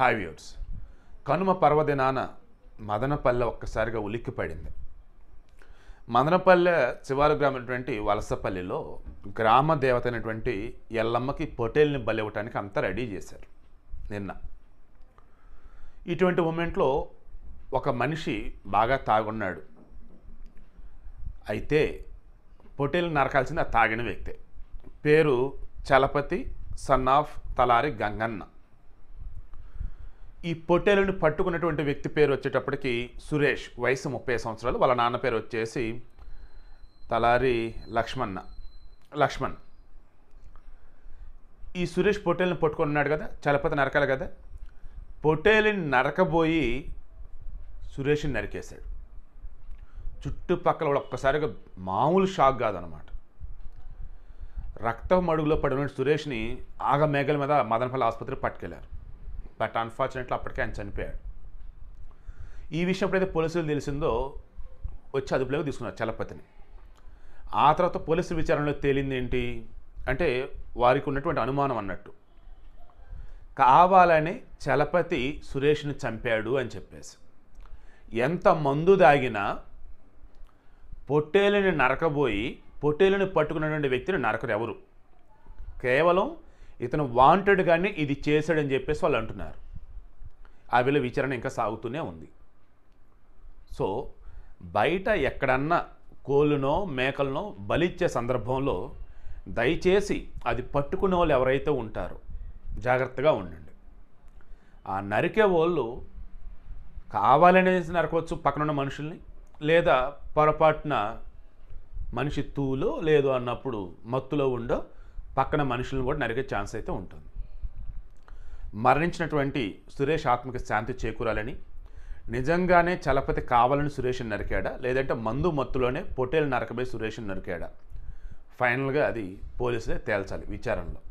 hi viewers Kanuma పర్వదినాన మదనపల్లె ఒక్కసారిగా ఉలిక్కిపడింది మదనపల్లె శివారు గ్రామైనటువంటి వలసపల్లిలో గ్రామ దేవత అయినటువంటి ఎల్లమ్మకి పొటేల్ని బలి ఇవ్వటానికి అంతా రెడీ చేశారు నిన్న ఇటువంటి మూమెంట్లో ఒక మనిషి బాగా తాగున్నాడు అయితే పొటేలు నరకాల్సింది ఆ తాగిన వ్యక్తే పేరు చలపతి సన్ ఆఫ్ తలారి గంగన్న ఈ పొట్టేలుని పట్టుకున్నటువంటి వ్యక్తి పేరు వచ్చేటప్పటికి సురేష్ వయసు ముప్పై సంవత్సరాలు వాళ్ళ నాన్న పేరు వచ్చేసి తలారి లక్ష్మణ లక్ష్మణ్ ఈ సురేష్ పొట్టేలను పట్టుకొని ఉన్నాడు కదా చలపతి నరకాలి కదా పొట్టేలిని నరకబోయి సురేష్ని నరికేశాడు చుట్టుపక్కల వాళ్ళు ఒక్కసారిగా మామూలు షాక్ కాదనమాట రక్తం అడుగులో పడిన సురేష్ని ఆగ మేఘల మీద మదనపల్లి ఆసుపత్రికి పట్టుకెళ్లారు బట్ అన్ఫార్చునేట్లీ అప్పటికే ఆయన చనిపోయాడు ఈ విషయం ఎప్పుడైతే పోలీసులు తెలిసిందో వచ్చి అదుపులోకి తీసుకున్నారు చలపతిని ఆ తర్వాత పోలీసు విచారణలో తేలింది ఏంటి అంటే వారికి ఉన్నటువంటి అనుమానం అన్నట్టు కావాలనే చలపతి సురేష్ని చంపాడు అని చెప్పేసి ఎంత మందు దాగినా పొట్టేలుని నరకబోయి పొట్టేలుని పట్టుకున్నటువంటి వ్యక్తిని నరకరు ఎవరు కేవలం ఇతను వాంటెడ్ కానీ ఇది చేశాడని చెప్పేసి వాళ్ళు అంటున్నారు ఆ విల విచారణ ఇంకా సాగుతూనే ఉంది సో బయట ఎక్కడన్నా కోళ్ళునో మేకలనో బలిచ్చే సందర్భంలో దయచేసి అది పట్టుకునే వాళ్ళు ఎవరైతే ఉంటారో జాగ్రత్తగా ఉండండి ఆ నరికే వాళ్ళు కావాలనేసి నరకవచ్చు పక్కనున్న మనుషుల్ని లేదా పొరపాటున మనిషి తూలో లేదు అన్నప్పుడు మత్తులో ఉండో పక్కన మనుషులను కూడా నరికే ఛాన్స్ అయితే ఉంటుంది మరణించినటువంటి సురేష్ ఆత్మకి శాంతి చేకూరాలని నిజంగానే చలపతి కావాలని సురేష్ని నరికాడా లేదంటే మందు మత్తులోనే పొటేలు నరకబై సురేష్ని నరికాడా ఫైనల్గా అది పోలీసులే తేల్చాలి విచారణలో